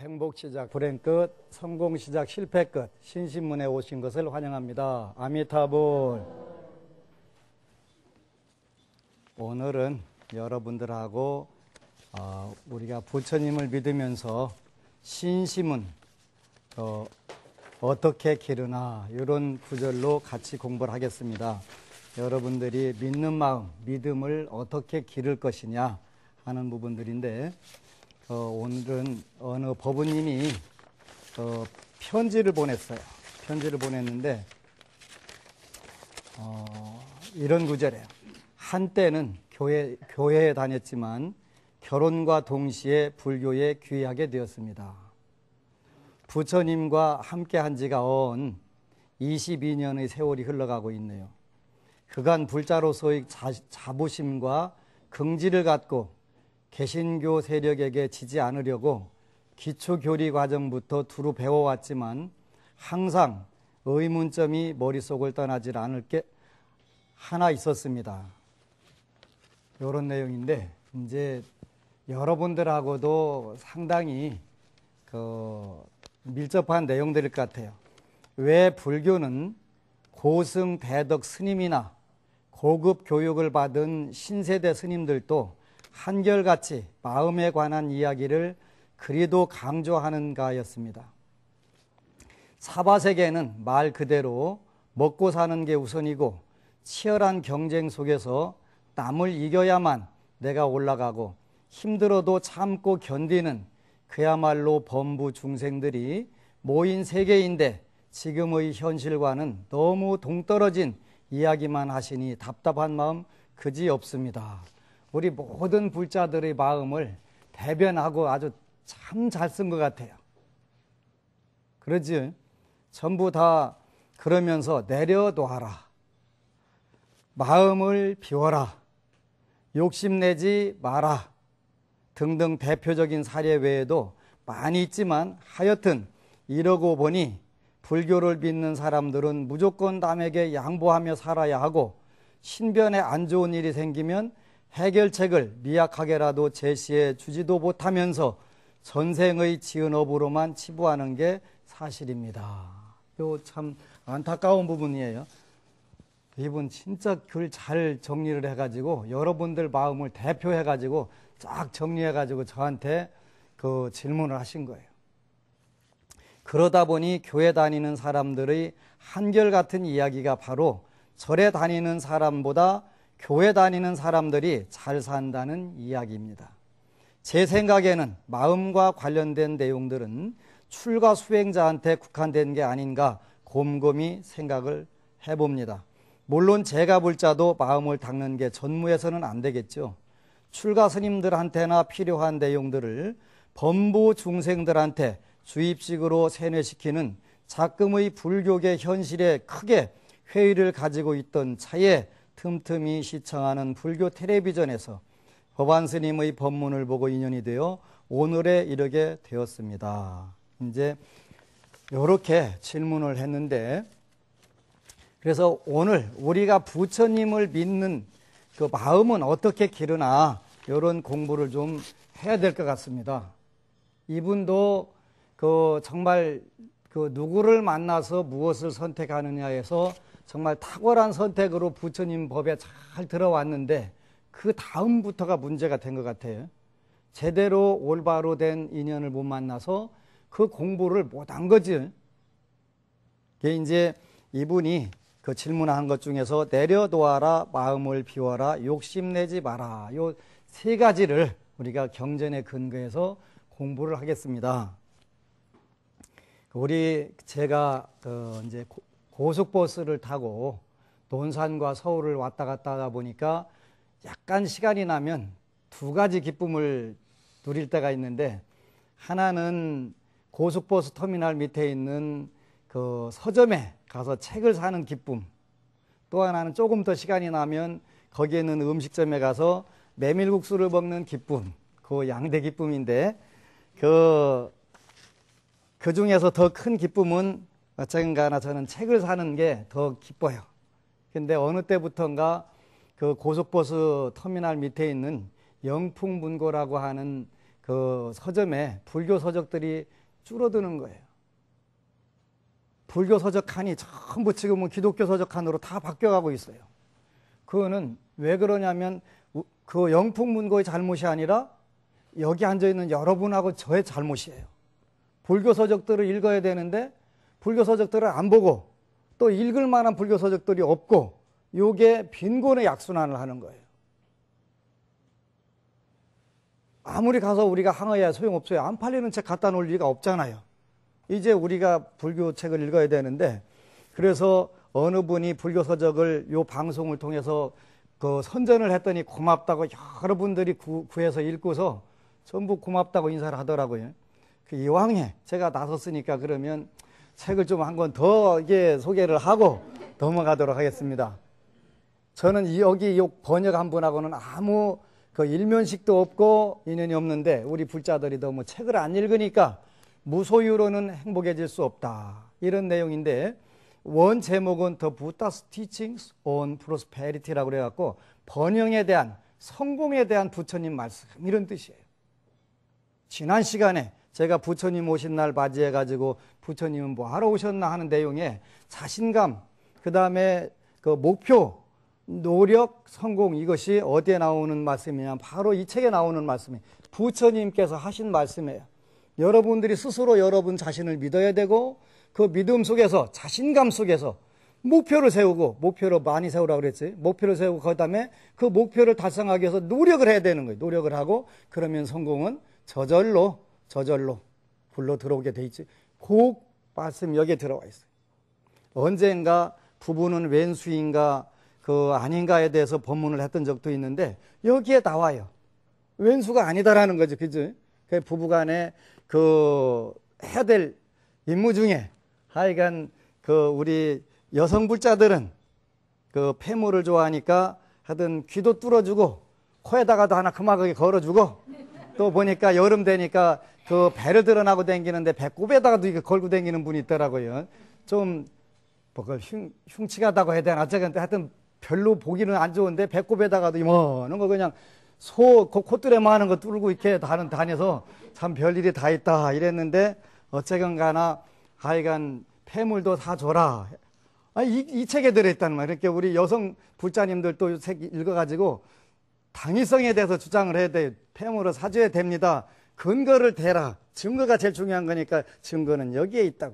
행복 시작, 불행 끝, 성공 시작, 실패 끝, 신신문에 오신 것을 환영합니다. 아미타불. 오늘은 여러분들하고 어, 우리가 부처님을 믿으면서 신심은 어, 어떻게 기르나 이런 구절로 같이 공부를 하겠습니다. 여러분들이 믿는 마음, 믿음을 어떻게 기를 것이냐 하는 부분들인데 어, 오늘은 어느 법원님이 어, 편지를 보냈어요. 편지를 보냈는데 어, 이런 구절에 한때는 교회 교회에 다녔지만 결혼과 동시에 불교에 귀하게 되었습니다. 부처님과 함께 한 지가 언 22년의 세월이 흘러가고 있네요. 그간 불자로서의 자, 자부심과 긍지를 갖고 개신교 세력에게 지지 않으려고 기초교리 과정부터 두루 배워왔지만 항상 의문점이 머릿속을 떠나질 않을 게 하나 있었습니다. 이런 내용인데 이제 여러분들하고도 상당히 그 밀접한 내용들일 것 같아요. 왜 불교는 고승 대덕 스님이나 고급 교육을 받은 신세대 스님들도 한결같이 마음에 관한 이야기를 그리도 강조하는가였습니다. 사바세계는 말 그대로 먹고 사는 게 우선이고 치열한 경쟁 속에서 남을 이겨야만 내가 올라가고 힘들어도 참고 견디는 그야말로 범부 중생들이 모인 세계인데 지금의 현실과는 너무 동떨어진 이야기만 하시니 답답한 마음 그지 없습니다. 우리 모든 불자들의 마음을 대변하고 아주 참 잘 쓴 것 같아요. 그러지? 전부 다 그러면서 내려놓아라. 마음을 비워라. 욕심내지 마라. 등등 대표적인 사례 외에도 많이 있지만 하여튼 이러고 보니 불교를 믿는 사람들은 무조건 남에게 양보하며 살아야 하고 신변에 안 좋은 일이 생기면 해결책을 미약하게라도 제시해 주지도 못하면서 전생의 지은 업으로만 치부하는 게 사실입니다. 요 참 안타까운 부분이에요. 이분 진짜 글 잘 정리를 해가지고 여러분들 마음을 대표해가지고 쫙 정리해가지고 저한테 그 질문을 하신 거예요. 그러다 보니 교회 다니는 사람들의 한결같은 이야기가 바로 절에 다니는 사람보다 교회 다니는 사람들이 잘 산다는 이야기입니다. 제 생각에는 마음과 관련된 내용들은 출가 수행자한테 국한된 게 아닌가 곰곰이 생각을 해봅니다. 물론 제가 볼자도 마음을 닦는 게 전무해서는 안 되겠죠. 출가 스님들한테나 필요한 내용들을 범부 중생들한테 주입식으로 세뇌시키는 작금의 불교계 현실에 크게 회의를 가지고 있던 차에 틈틈이 시청하는 불교 텔레비전에서 법안 스님의 법문을 보고 인연이 되어 오늘에 이르게 되었습니다. 이제 이렇게 질문을 했는데 그래서 오늘 우리가 부처님을 믿는 그 마음은 어떻게 기르나 이런 공부를 좀 해야 될 것 같습니다. 이분도 그 정말 그 누구를 만나서 무엇을 선택하느냐에서 정말 탁월한 선택으로 부처님 법에 잘 들어왔는데 그 다음부터가 문제가 된 것 같아요. 제대로 올바로 된 인연을 못 만나서 그 공부를 못 한 거지. 그게 이제 이분이 그 질문한 것 중에서 내려놓아라, 마음을 비워라, 욕심내지 마라. 요 세 가지를 우리가 경전에 근거해서 공부를 하겠습니다. 우리 제가 그 이제 고속버스를 타고 논산과 서울을 왔다 갔다 하다 보니까 약간 시간이 나면 두 가지 기쁨을 누릴 때가 있는데 하나는 고속버스 터미널 밑에 있는 그 서점에 가서 책을 사는 기쁨 또 하나는 조금 더 시간이 나면 거기에 있는 음식점에 가서 메밀국수를 먹는 기쁨 그 양대 기쁨인데 그, 그 중에서 더 큰 기쁨은 어쨌든가나 저는 책을 사는 게 더 기뻐요. 근데 어느 때부턴가 그 고속버스 터미널 밑에 있는 영풍문고라고 하는 그 서점에 불교 서적들이 줄어드는 거예요. 불교 서적 칸이 전부 지금은 기독교 서적 칸으로다 바뀌어가고 있어요. 그거는 왜 그러냐면 그 영풍문고의 잘못이 아니라 여기 앉아있는 여러분하고 저의 잘못이에요. 불교 서적들을 읽어야 되는데 불교 서적들을 안 보고 또 읽을 만한 불교 서적들이 없고 요게 빈곤의 약순환을 하는 거예요. 아무리 가서 우리가 항의해야 소용없어요. 안 팔리는 책 갖다 놓을 리가 없잖아요. 이제 우리가 불교 책을 읽어야 되는데 그래서 어느 분이 불교 서적을 요 방송을 통해서 그 선전을 했더니 고맙다고 여러분들이 구, 구해서 읽고서 전부 고맙다고 인사를 하더라고요. 그 이왕에 제가 나섰으니까 그러면 책을 좀 한 권더 이게 소개를 하고 넘어가도록 하겠습니다. 저는 여기 이 번역 한 분하고는 아무 그 일면식도 없고 인연이 없는데 우리 불자들이 너무 책을 안 읽으니까 무소유로는 행복해질 수 없다. 이런 내용인데 원 제목은 The Buddha's Teachings on Prosperity라고 그래갖고 번영에 대한 성공에 대한 부처님 말씀 이런 뜻이에요. 지난 시간에 제가 부처님 오신 날 맞이해가지고 부처님은 뭐하러 오셨나 하는 내용에 자신감, 그 다음에 그 목표, 노력, 성공 이것이 어디에 나오는 말씀이냐? 바로 이 책에 나오는 말씀이 부처님께서 하신 말씀이에요. 여러분들이 스스로 여러분 자신을 믿어야 되고 그 믿음 속에서 자신감 속에서 목표를 세우고 목표를 많이 세우라 그랬지. 목표를 세우고 그다음에 그 목표를 달성하기 위해서 노력을 해야 되는 거예요. 노력을 하고 그러면 성공은 저절로 저절로 불러 들어오게 돼 있지. 꼭 말씀역에 들어와 있어요. 언젠가 부부는 왼수인가 그 아닌가에 대해서 법문을 했던 적도 있는데 여기에 나와요. 왼수가 아니다라는 거죠. 그죠? 그 부부간에 그 해야 될 임무 중에 하여간 그 우리 여성 불자들은 그 폐물을 좋아하니까 하여튼 귀도 뚫어주고 코에다가도 하나 금하게 걸어주고 또 보니까 여름 되니까 그 배를 드러나고 댕기는데 배꼽에다가도 이거 걸고 댕기는 분이 있더라고요. 좀, 뭐, 흉, 흉측하다고 해야 되나? 어쨌든 하여튼 별로 보기는 안 좋은데 배꼽에다가도 이만한 거 그냥 소, 그 콧뚜레만 하는 거 뚫고 이렇게 다는 다녀서 참 별일이 다 있다 이랬는데 어쨌건 가나 하여간 폐물도 다 줘라. 아, 이, 이 책에 들어있다는 말이에요. 그러 우리 여성 불자님들도 책 읽어가지고 당위성에 대해서 주장을 해야 돼. 폐물을 사줘야 됩니다. 근거를 대라. 증거가 제일 중요한 거니까 증거는 여기에 있다.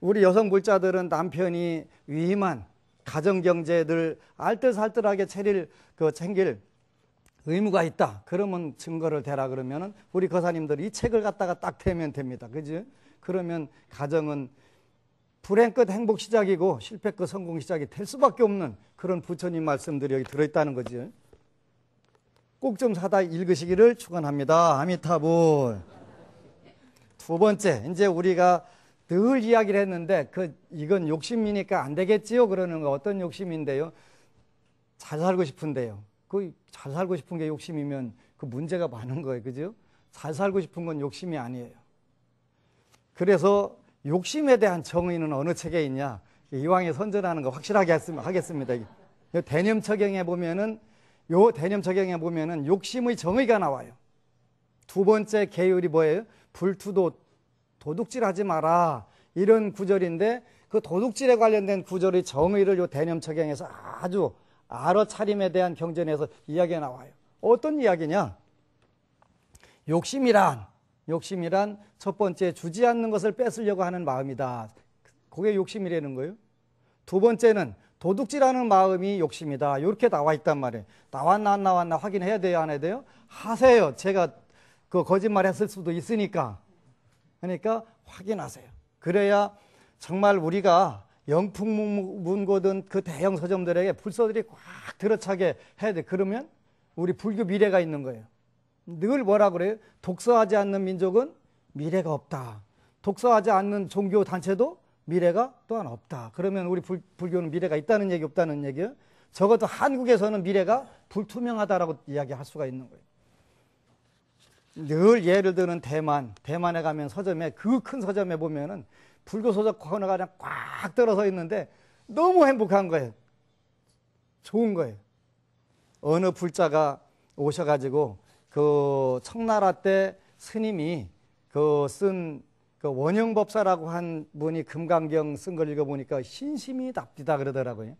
우리 여성 물자들은 남편이 위임한 가정경제들 알뜰살뜰하게 체릴, 그 챙길 의무가 있다. 그러면 증거를 대라 그러면 우리 거사님들 이 책을 갖다가 딱 대면 됩니다. 그지? 그러면 가정은 불행 끝 행복 시작이고 실패 끝 성공 시작이 될 수밖에 없는 그런 부처님 말씀들이 여기 들어있다는 거지. 꼭좀 사다 읽으시기를 축원합니다. 아미타불. 두 번째, 이제 우리가 늘 이야기를 했는데 그 이건 욕심이니까 안 되겠지요. 그러는 거 어떤 욕심인데요? 잘 살고 싶은데요. 그 잘 살고 싶은 게 욕심이면 그 문제가 많은 거예요. 그죠? 잘 살고 싶은 건 욕심이 아니에요. 그래서 욕심에 대한 정의는 어느 책에 있냐? 이왕에 선전하는 거 확실하게 하겠습니다. 대념 처경에 보면은 요 대념 처경에 보면은 욕심의 정의가 나와요. 두 번째 계율이 뭐예요? 불투도 도둑질하지 마라 이런 구절인데 그 도둑질에 관련된 구절의 정의를 요 대념 처경에서 아주 알아차림에 대한 경전에서 이야기가 나와요. 어떤 이야기냐? 욕심이란 욕심이란 첫 번째 주지 않는 것을 뺏으려고 하는 마음이다. 그게 욕심이라는 거예요. 두 번째는 도둑질하는 마음이 욕심이다. 이렇게 나와 있단 말이에요. 나왔나 안 나왔나 확인해야 돼요, 안 해야 돼요? 하세요. 제가 그 거짓말 했을 수도 있으니까. 그러니까 확인하세요. 그래야 정말 우리가 영풍문고든 그 대형 서점들에게 불서들이 꽉 들어차게 해야 돼. 그러면 우리 불교 미래가 있는 거예요. 늘 뭐라 그래요? 독서하지 않는 민족은 미래가 없다. 독서하지 않는 종교 단체도 미래가 또한 없다. 그러면 우리 불, 불교는 미래가 있다는 얘기 없다는 얘기예요. 적어도 한국에서는 미래가 불투명하다라고 이야기할 수가 있는 거예요. 늘 예를 드는 대만, 대만에 가면 서점에 그 큰 서점에 보면은 불교 서적 코너가 그냥 꽉 들어서 있는데 너무 행복한 거예요. 좋은 거예요. 어느 불자가 오셔가지고 그 청나라 때 스님이 그쓴그 그, 그 원영법사라고 한 분이 금강경 쓴 걸 읽어보니까 신심이 납디다 그러더라고요.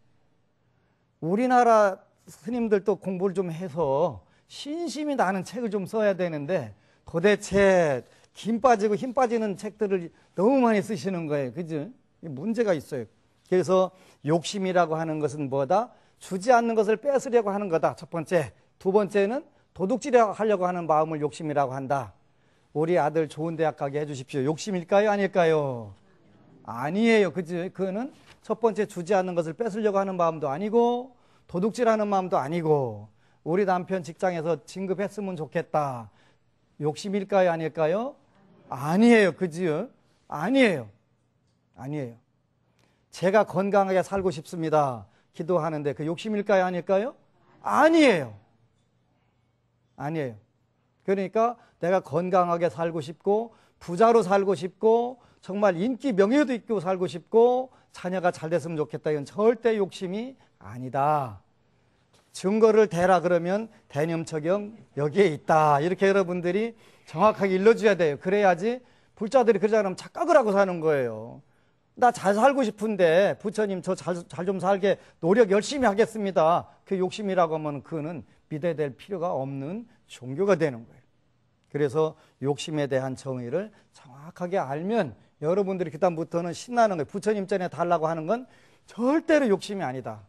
우리나라 스님들도 공부를 좀 해서 신심이 나는 책을 좀 써야 되는데 도대체 김 빠지고 힘 빠지는 책들을 너무 많이 쓰시는 거예요. 그죠? 문제가 있어요. 그래서 욕심이라고 하는 것은 뭐다? 주지 않는 것을 뺏으려고 하는 거다. 첫 번째. 두 번째는 도둑질하려고 하는 마음을 욕심이라고 한다. 우리 아들 좋은 대학 가게 해주십시오. 욕심일까요? 아닐까요? 아니에요. 그지? 그는 첫 번째 주지 않는 것을 뺏으려고 하는 마음도 아니고, 도둑질하는 마음도 아니고, 우리 남편 직장에서 진급했으면 좋겠다. 욕심일까요? 아닐까요? 아니에요. 그지요? 아니에요. 아니에요. 제가 건강하게 살고 싶습니다. 기도하는데 그 욕심일까요? 아닐까요? 아니에요. 아니에요. 그러니까 내가 건강하게 살고 싶고 부자로 살고 싶고 정말 인기 명예도 있고 살고 싶고 자녀가 잘 됐으면 좋겠다 이건 절대 욕심이 아니다. 증거를 대라 그러면 대념 적경 여기에 있다. 이렇게 여러분들이 정확하게 일러줘야 돼요. 그래야지 불자들이 그러지 않으면 착각을 하고 사는 거예요. 나 잘 살고 싶은데 부처님 저 잘 좀 살게 노력 열심히 하겠습니다. 그 욕심이라고 하면 그는 거 믿어야 될 필요가 없는 종교가 되는 거예요. 그래서 욕심에 대한 정의를 정확하게 알면 여러분들이 그다음부터는 신나는 거예요. 부처님 전에 달라고 하는 건 절대로 욕심이 아니다.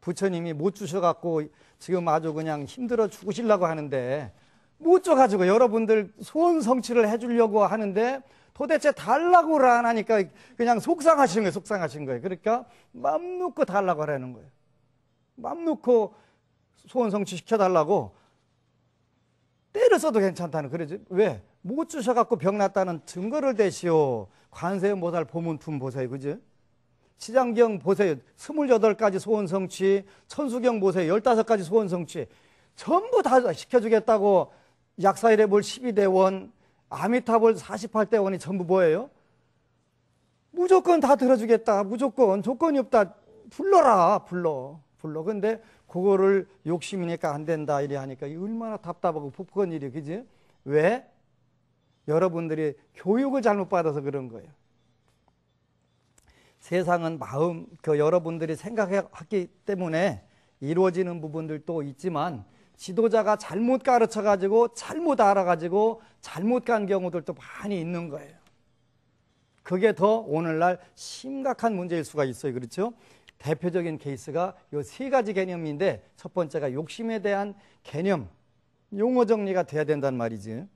부처님이 못 주셔갖고 지금 아주 그냥 힘들어 죽으시려고 하는데 못 줘가지고 여러분들 소원 성취를 해주려고 하는데 도대체 달라고를 안 하니까 그냥 속상하신 거예요. 속상하신 거예요. 그러니까 맘 놓고 달라고 하라는 거예요. 맘 놓고 소원 성취시켜달라고 때려 써도 괜찮다는 그러지 왜? 못 주셔갖고 병났다는 증거를 대시오 관세음 보살 보문품 보세요 그지? 시장경 보세요 스물 가지 소원 성취 천수경 보세요 열다 가지 소원 성취 전부 다 시켜주겠다고 약사일해볼 12대원 아미타불 48대원이 전부 뭐예요? 무조건 다 들어주겠다 무조건 조건이 없다 불러라 불러 불러 근데 그거를 욕심이니까 안 된다 이래 하니까 얼마나 답답하고 부끄러 일이에요. 그지? 왜? 여러분들이 교육을 잘못 받아서 그런 거예요. 세상은 마음, 그 여러분들이 생각했기 때문에 이루어지는 부분들도 있지만 지도자가 잘못 가르쳐 가지고 잘못 알아 가지고 잘못 간 경우들도 많이 있는 거예요. 그게 더 오늘날 심각한 문제일 수가 있어요. 그렇죠? 대표적인 케이스가 이 세 가지 개념인데 첫 번째가 욕심에 대한 개념, 용어 정리가 돼야 된단 말이지.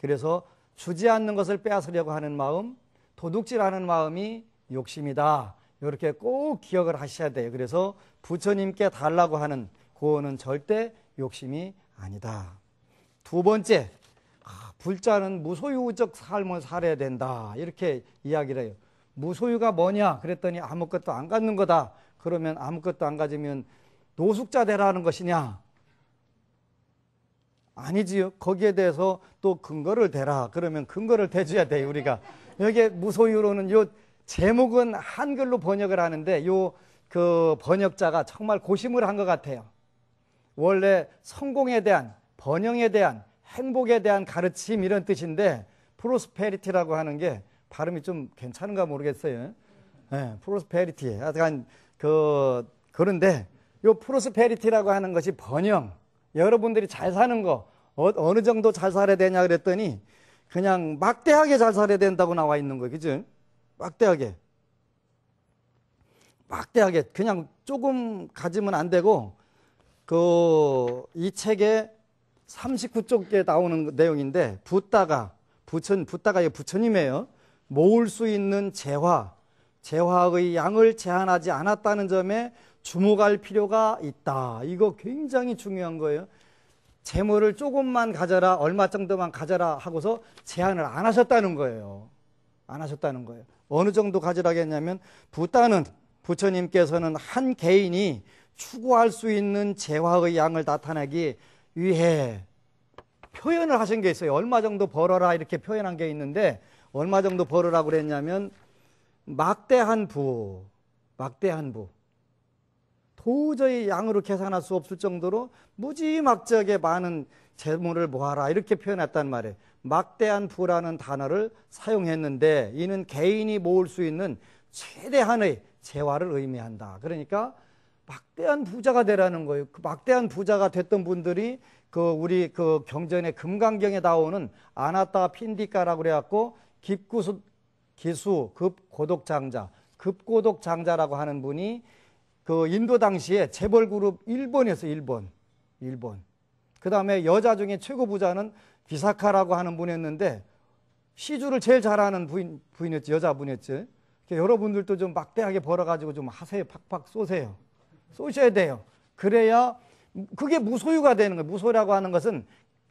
그래서 주지 않는 것을 빼앗으려고 하는 마음, 도둑질하는 마음이 욕심이다. 이렇게 꼭 기억을 하셔야 돼요. 그래서 부처님께 달라고 하는 구언은 절대 욕심이 아니다. 두 번째, 아, 불자는 무소유적 삶을 살아야 된다. 이렇게 이야기를 해요. 무소유가 뭐냐? 그랬더니 아무것도 안 갖는 거다. 그러면 아무것도 안 가지면 노숙자 되라는 것이냐? 아니지요. 거기에 대해서 또 근거를 대라. 그러면 근거를 대줘야 돼요, 우리가. 여기에 무소유로는 요 제목은 한글로 번역을 하는데 요 그 번역자가 정말 고심을 한 것 같아요. 원래 성공에 대한, 번영에 대한, 행복에 대한 가르침 이런 뜻인데 프로스페리티라고 하는 게 발음이 좀 괜찮은가 모르겠어요. 네, 프로스페리티. 하여간 그 그런데 요 프로스페리티라고 하는 것이 번영. 여러분들이 잘 사는 거 어, 느 정도 잘 살아야 되냐 그랬더니 그냥 막대하게 잘 살아야 된다고 나와 있는 거 그죠? 막대하게. 막대하게 그냥 조금 가지면 안 되고 그 이 책에 39쪽에 나오는 내용인데 붓다가 부천 붓다가 이 부처님이에요. 모을 수 있는 재화, 재화의 양을 제한하지 않았다는 점에 주목할 필요가 있다. 이거 굉장히 중요한 거예요. 재물을 조금만 가져라, 얼마 정도만 가져라 하고서 제한을 안 하셨다는 거예요. 안 하셨다는 거예요. 어느 정도 가져라겠냐면 부단은 부처님께서는 한 개인이 추구할 수 있는 재화의 양을 나타내기 위해 표현을 하신 게 있어요. 얼마 정도 벌어라 이렇게 표현한 게 있는데 얼마 정도 벌으라고 그랬냐면 막대한 부, 막대한 부. 도저히 양으로 계산할 수 없을 정도로 무지막지하게 많은 재물을 모아라 이렇게 표현했단 말이에요. 막대한 부라는 단어를 사용했는데 이는 개인이 모을 수 있는 최대한의 재화를 의미한다. 그러니까 막대한 부자가 되라는 거예요. 그 막대한 부자가 됐던 분들이 그 우리 그 경전의 금강경에 나오는 아나타 핀디카라고 그래갖고 기구수 기수, 급고독장자, 급고독장자라고 하는 분이 그 인도 당시에 재벌 그룹 일본에서 일본, 일본. 그 다음에 여자 중에 최고 부자는 비사카라고 하는 분이었는데 시주를 제일 잘하는 부인, 부인이었지, 여자분이었지. 그러니까 여러분들도 좀 막대하게 벌어가지고 좀 하세요. 팍팍 쏘세요. 쏘셔야 돼요. 그래야 그게 무소유가 되는 거예요. 무소라고 하는 것은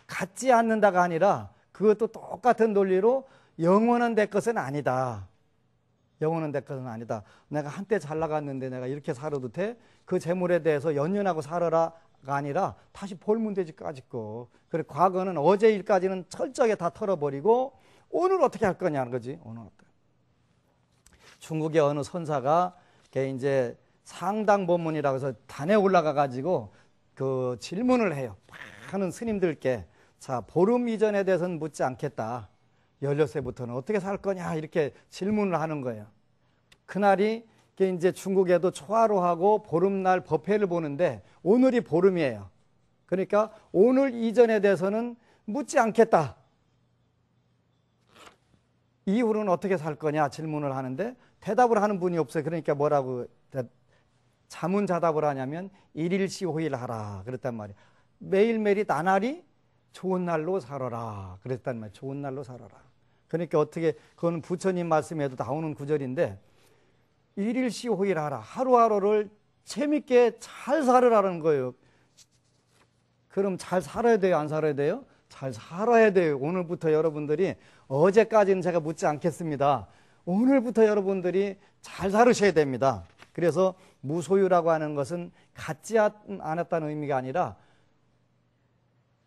갖지 않는다가 아니라 그것도 똑같은 논리로 영원은 내 것은 아니다. 영원은내 것은 아니다. 내가 한때 잘 나갔는데 내가 이렇게 살아도 돼? 그 재물에 대해서 연연하고 살아라가 아니라 다시 볼문제지까지 고 그리고 과거는 어제 일까지는 철저하게 다 털어버리고 오늘 어떻게 할 거냐는 거지. 오늘 어떻게. 중국의 어느 선사가 걔 이제 상당 법문이라고 해서 단에 올라가 가지고 그 질문을 해요. 하는 스님들께 자 보름 이전에 대해서는 묻지 않겠다. 16세부터는 어떻게 살 거냐 이렇게 질문을 하는 거예요. 그날이 이제 중국에도 초하루하고 보름날 법회를 보는데 오늘이 보름이에요. 그러니까 오늘 이전에 대해서는 묻지 않겠다. 이후로는 어떻게 살 거냐 질문을 하는데 대답을 하는 분이 없어요. 그러니까 뭐라고 자문자답을 하냐면 일일시호일 하라 그랬단 말이에요. 매일매일 이 나날이 좋은 날로 살아라 그랬단 말이에요. 좋은 날로 살아라. 그러니까 어떻게 그건 부처님 말씀에도 나오는 구절인데 일일시 호일하라 하루하루를 재밌게 잘 살으라는 거예요. 그럼 잘 살아야 돼요? 안 살아야 돼요? 잘 살아야 돼요. 오늘부터 여러분들이 어제까지는 제가 묻지 않겠습니다. 오늘부터 여러분들이 잘 살으셔야 됩니다. 그래서 무소유라고 하는 것은 갖지 않았다는 의미가 아니라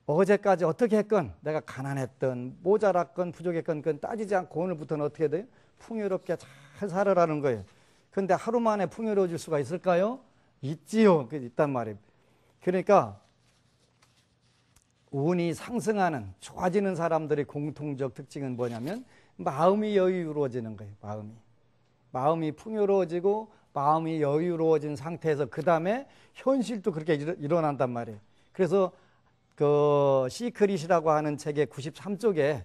어제까지 어떻게 했건 내가 가난했던 모자랐건 부족했건 그건 따지지 않고 오늘부터는 어떻게 돼요? 풍요롭게 잘 살아라는 거예요. 그런데 하루 만에 풍요로워질 수가 있을까요? 있지요. 그 있단 말이에요. 그러니까 운이 상승하는 좋아지는 사람들의 공통적 특징은 뭐냐면 마음이 여유로워지는 거예요. 마음이. 마음이 풍요로워지고 마음이 여유로워진 상태에서 그 다음에 현실도 그렇게 일어난단 말이에요. 그래서 그 시크릿이라고 하는 책의 93쪽에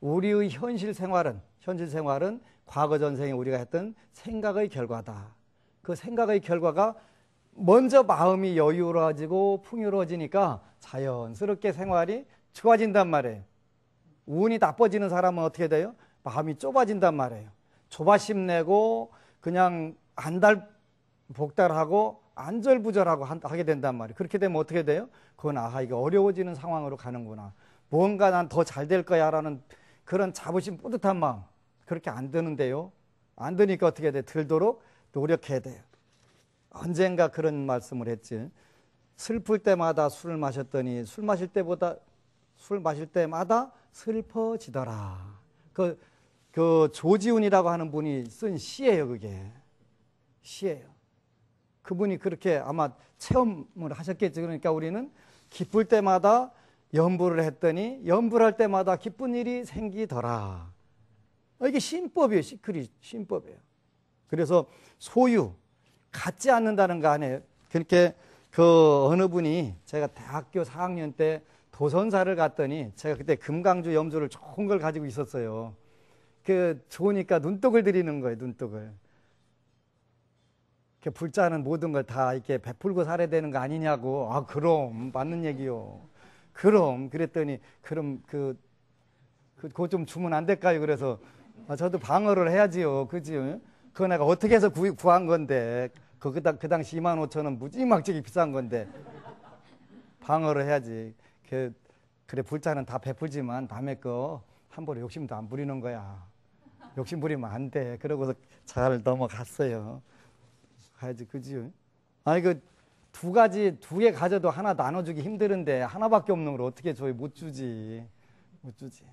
우리의 현실 생활은 현실 생활은 과거 전생에 우리가 했던 생각의 결과다. 그 생각의 결과가 먼저 마음이 여유로워지고 풍요로워지니까 자연스럽게 생활이 좋아진단 말이에요. 운이 나빠지는 사람은 어떻게 돼요? 마음이 좁아진단 말이에요. 조바심 내고 그냥 안달 복달하고 안절부절하고 하게 된단 말이에요. 그렇게 되면 어떻게 돼요? 그건 아하 이게 어려워지는 상황으로 가는구나. 뭔가 난 더 잘 될 거야라는 그런 자부심 뿌듯한 마음 그렇게 안 드는데요. 안 드니까 어떻게 돼? 들도록 노력해야 돼요. 언젠가 그런 말씀을 했지. 슬플 때마다 술을 마셨더니 술 마실 때보다 술 마실 때마다 슬퍼지더라. 그, 그 조지훈이라고 하는 분이 쓴 시예요, 그게. 시예요. 그분이 그렇게 아마 체험을 하셨겠죠 그러니까 우리는 기쁠 때마다 연불을 했더니 연불할 때마다 기쁜 일이 생기더라. 이게 신법이에요. 시크릿 신법이에요. 그래서 소유 갖지 않는다는 거아니에요 그렇게 그 어느 분이 제가 대학교 4학년 때 도선사를 갔더니 제가 그때 금강주 염소를 좋은 걸 가지고 있었어요. 그 좋으니까 눈독을 들이는 거예요. 눈독을. 이렇게 불자는 모든 걸 다 이렇게 베풀고 살아야 되는 거 아니냐고. 아, 그럼. 맞는 얘기요. 그럼. 그랬더니, 그럼 그, 그, 거좀 주면 안 될까요? 그래서, 아, 저도 방어를 해야지요. 그지요? 그거 내가 어떻게 해서 구, 구한 건데. 그, 그, 그 당시 2만 5천 원 무지막지게 비싼 건데. 방어를 해야지. 그, 그래, 불자는 다 베풀지만 밤에 거 함부로 욕심도 안 부리는 거야. 욕심 부리면 안 돼. 그러고서 잘 넘어갔어요. 가야지 그지요? 아니그 두 가지 두 개 가져도 하나 나눠주기 힘들은데 하나밖에 없는 걸 어떻게 저요못 주지 못 주지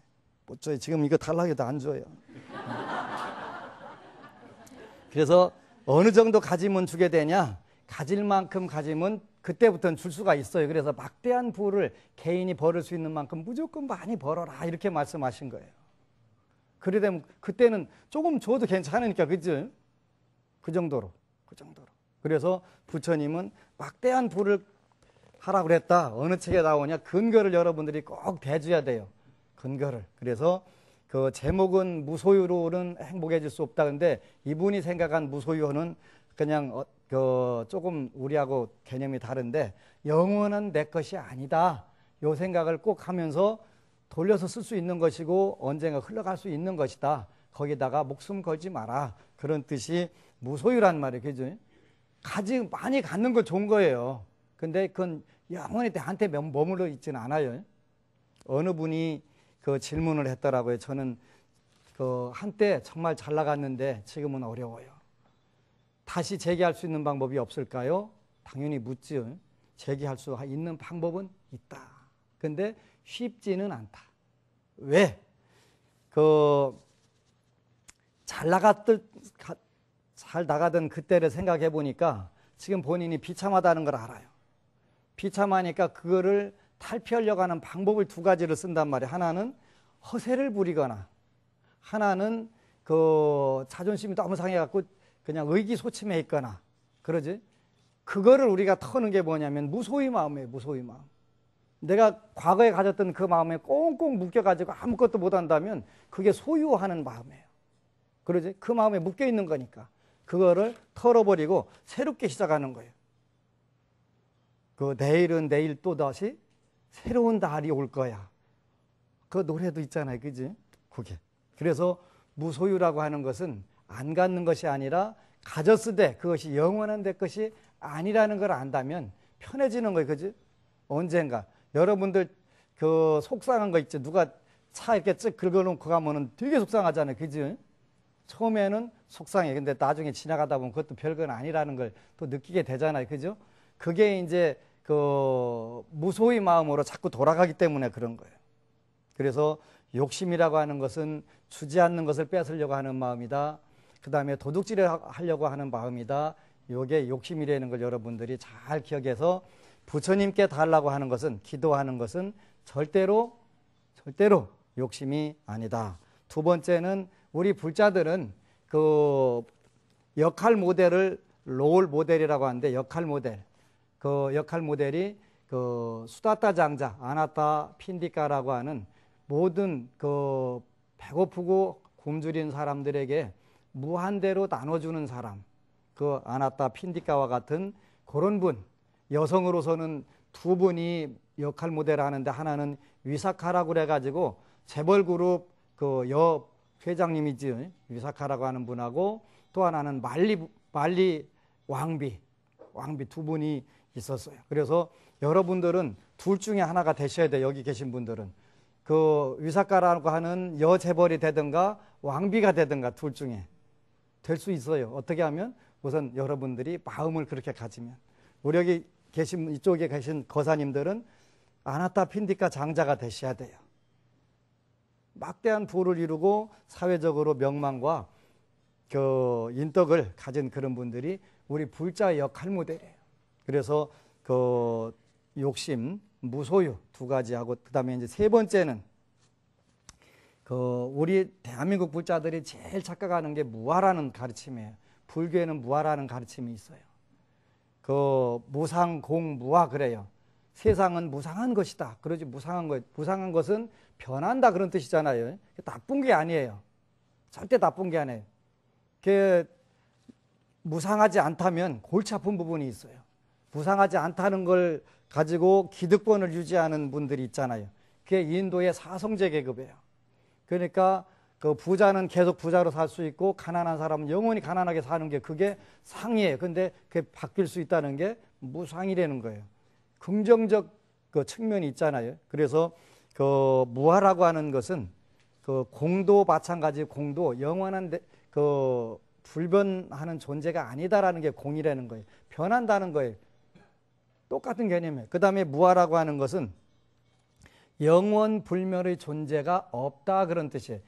못 줘요. 지금 이거 탈락해도안 줘요. 그래서 어느 정도 가지면 주게 되냐? 가질 만큼 가지면 그때부터는 줄 수가 있어요. 그래서 막대한 부를 개인이 벌을 수 있는 만큼 무조건 많이 벌어라 이렇게 말씀하신 거예요. 그래 되면 그때는 조금 줘도 괜찮으니까 그죠? 그 정도로. 그 정도로. 그래서 부처님은 막대한 부를 하라 그랬다. 어느 책에 나오냐? 근거를 여러분들이 꼭 대줘야 돼요. 근거를. 그래서 그 제목은 무소유로는 행복해질 수 없다. 근데 이분이 생각한 무소유는 그냥 어, 그 조금 우리하고 개념이 다른데 영원은 내 것이 아니다. 요 생각을 꼭 하면서 돌려서 쓸 수 있는 것이고 언젠가 흘러갈 수 있는 것이다. 거기다가 목숨 걸지 마라. 그런 뜻이 무소유란 말이에요. 그죠? 가지 많이 갖는 거 좋은 거예요. 근데 그건 영원히 나한테 머물러 있지는 않아요. 어느 분이 그 질문을 했더라고요. 저는 그 한때 정말 잘 나갔는데 지금은 어려워요. 다시 재기할 수 있는 방법이 없을까요? 당연히 묻지요. 재기할 수 있는 방법은 있다. 근데 쉽지는 않다. 왜? 그 잘 나갔을 잘 나가던 그때를 생각해 보니까 지금 본인이 비참하다는 걸 알아요. 비참하니까 그거를 탈피하려고 하는 방법을 두 가지를 쓴단 말이에요. 하나는 허세를 부리거나 하나는 그 자존심이 너무 상해갖고 그냥 의기소침해 있거나 그러지. 그거를 우리가 터는 게 뭐냐면 무소위 마음이에요. 무소위 마음. 내가 과거에 가졌던 그 마음에 꽁꽁 묶여가지고 아무것도 못한다면 그게 소유하는 마음이에요. 그러지? 그 마음에 묶여 있는 거니까. 그거를 털어버리고 새롭게 시작하는 거예요. 그 내일은 내일 또 다시 새로운 달이올 거야. 그 노래도 있잖아요. 그지? 그게. 그래서 무소유라고 하는 것은 안 갖는 것이 아니라 가졌을 때 그것이 영원한 내 것이 아니라는 걸 안다면 편해지는 거예요. 그지? 언젠가. 여러분들 그 속상한 거 있죠. 누가 차 이렇게 쓱 긁어놓고 가면은 되게 속상하잖아요. 그지? 처음에는 속상해. 근데 나중에 지나가다 보면 그것도 별건 아니라는 걸 또 느끼게 되잖아요. 그죠? 그게 이제 그 무소의 마음으로 자꾸 돌아가기 때문에 그런 거예요. 그래서 욕심이라고 하는 것은 주지 않는 것을 뺏으려고 하는 마음이다. 그 다음에 도둑질을 하려고 하는 마음이다. 요게 욕심이라는 걸 여러분들이 잘 기억해서 부처님께 달라고 하는 것은 기도하는 것은 절대로 절대로 욕심이 아니다. 두 번째는 우리 불자들은 그 역할 모델을 롤 모델이라고 하는데 역할 모델. 그 역할 모델이 그 수다타 장자, 아나타 핀디카라고 하는 모든 그 배고프고 굶주린 사람들에게 무한대로 나눠주는 사람. 그 아나타 핀디카와 같은 그런 분. 여성으로서는 두 분이 역할 모델을 하는데 하나는 위사카라고 그래가지고 재벌그룹 그여 회장님이 지 위사카라고 하는 분하고 또 하나는 말리 말리 왕비 왕비 두 분이 있었어요. 그래서 여러분들은 둘 중에 하나가 되셔야 돼. 여기 계신 분들은 그 위사카라고 하는 여재벌이 되든가 왕비가 되든가 둘 중에 될 수 있어요. 어떻게 하면 우선 여러분들이 마음을 그렇게 가지면 우리 여기 계신 이쪽에 계신 거사님들은 아나타 핀디카 장자가 되셔야 돼요. 막대한 부를 이루고 사회적으로 명망과 그 인덕을 가진 그런 분들이 우리 불자의 역할 모델이에요. 그래서 그 욕심, 무소유 두 가지 하고 그다음에 이제 세 번째는 그 우리 대한민국 불자들이 제일 착각하는 게 무아라는 가르침이에요. 불교에는 무아라는 가르침이 있어요. 그 무상 공무아 그래요. 세상은 무상한 것이다. 그러지 무상한 것 무상한 것은 변한다 그런 뜻이잖아요. 나쁜 게 아니에요. 절대 나쁜 게 아니에요. 그 무상하지 않다면 골치 아픈 부분이 있어요. 무상하지 않다는 걸 가지고 기득권을 유지하는 분들이 있잖아요. 그게 인도의 사성제 계급이에요. 그러니까 그 부자는 계속 부자로 살 수 있고 가난한 사람은 영원히 가난하게 사는 게 그게 상이에요. 근데 그게 바뀔 수 있다는 게 무상이라는 거예요. 긍정적 그 측면이 있잖아요. 그래서 그 무화라고 하는 것은 그 공도 마찬가지 공도 영원한 데, 그 불변하는 존재가 아니다라는 게 공이라는 거예요. 변한다는 거예요. 똑같은 개념이에요. 그 다음에 무화라고 하는 것은 영원 불멸의 존재가 없다 그런 뜻이에요.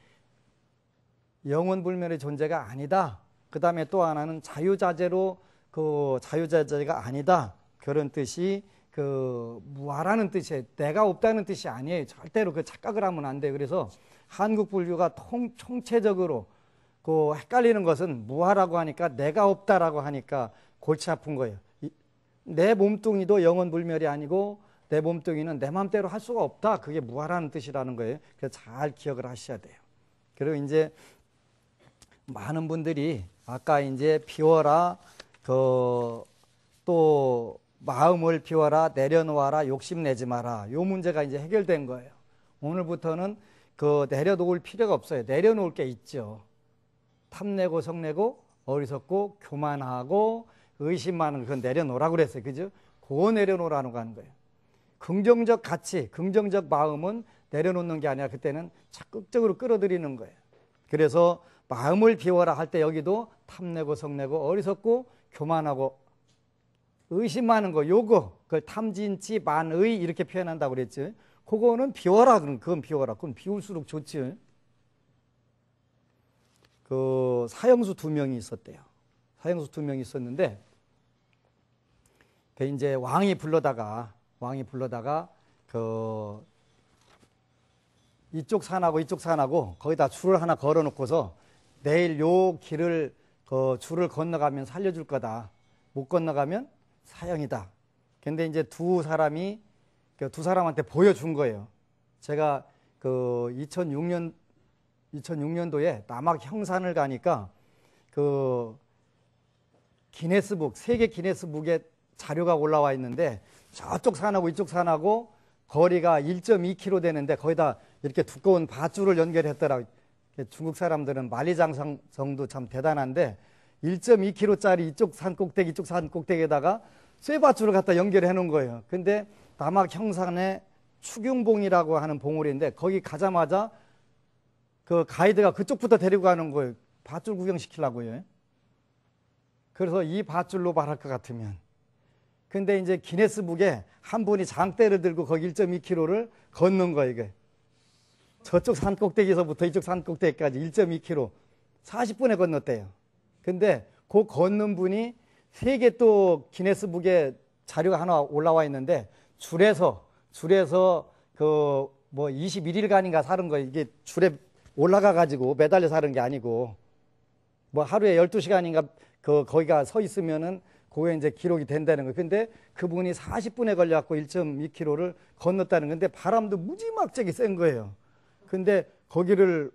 영원 불멸의 존재가 아니다. 그 다음에 또 하나는 자유자재로 그 자유자재가 아니다. 그런 뜻이 그 무아라는 뜻이 내가 없다는 뜻이 아니에요. 절대로 그 착각을 하면 안 돼요. 그래서 한국 분류가 통, 총체적으로 그 헷갈리는 것은 무아라고 하니까 내가 없다라고 하니까 골치 아픈 거예요. 내 몸뚱이도 영원 불멸이 아니고 내 몸뚱이는 내 맘대로 할 수가 없다. 그게 무아라는 뜻이라는 거예요. 그래서 잘 기억을 하셔야 돼요. 그리고 이제 많은 분들이 아까 이제 비워라 그또 마음을 비워라, 내려놓아라, 욕심내지 마라. 요 문제가 이제 해결된 거예요. 오늘부터는 그 내려놓을 필요가 없어요. 내려놓을 게 있죠. 탐내고 성내고 어리석고 교만하고 의심 많은 그건 내려놓으라 그랬어요. 그죠? 그거 내려놓으라는 거 하는 거예요. 긍정적 가치, 긍정적 마음은 내려놓는 게 아니라 그때는 적극적으로 끌어들이는 거예요. 그래서 마음을 비워라 할 때 여기도 탐내고 성내고 어리석고 교만하고 의심하는 거, 요거, 그걸 탐진치 만의 이렇게 표현한다고 그랬죠. 그거는 비워라, 그럼 그건 비워라. 그건 비울수록 좋지. 그 사형수 두 명이 있었대요. 사형수 두 명이 있었는데, 그 이제 왕이 불러다가, 왕이 불러다가, 그, 이쪽 산하고 이쪽 산하고 거기다 줄을 하나 걸어 놓고서 내일 요 길을, 그 줄을 건너가면 살려줄 거다. 못 건너가면 사형이다. 근데 이제 두 사람이 그 두 사람한테 보여준 거예요. 제가 그 2006년 2006년도에 남학 형산을 가니까 그 기네스북 세계 기네스북에 자료가 올라와 있는데 저쪽 산하고 이쪽 산하고 거리가 1.2km 되는데 거의 다 이렇게 두꺼운 밧줄을 연결했더라. 중국 사람들은 만리장성도 참 대단한데 1.2km짜리 이쪽 산 꼭대기 이쪽 산 꼭대기에다가 쇠밧줄을 갖다 연결해 놓은 거예요. 근데 남학 형산에 추경봉이라고 하는 봉우리인데 거기 가자마자 그 가이드가 그쪽부터 데리고 가는 거예요. 밧줄 구경시키려고요. 그래서 이 밧줄로 말할 것 같으면. 근데 이제 기네스북에 한 분이 장대를 들고 거기 1.2km를 걷는 거예요. 이게. 저쪽 산 꼭대기에서부터 이쪽 산 꼭대기까지 1.2km 40분에 건넜대요. 근데 그 걷는 분이 세계 또 기네스북에 자료가 하나 올라와 있는데 줄에서 줄에서 그 뭐 21일간인가 사는 거 이게 줄에 올라가 가지고 매달려 사는 게 아니고 뭐 하루에 12시간인가 그 거기가 서 있으면은 그게 이제 기록이 된다는 거. 근데 그분이 40분에 걸려 갖고 1.2km를 건넜다는 건데 바람도 무지막지하게 센 거예요. 근데 거기를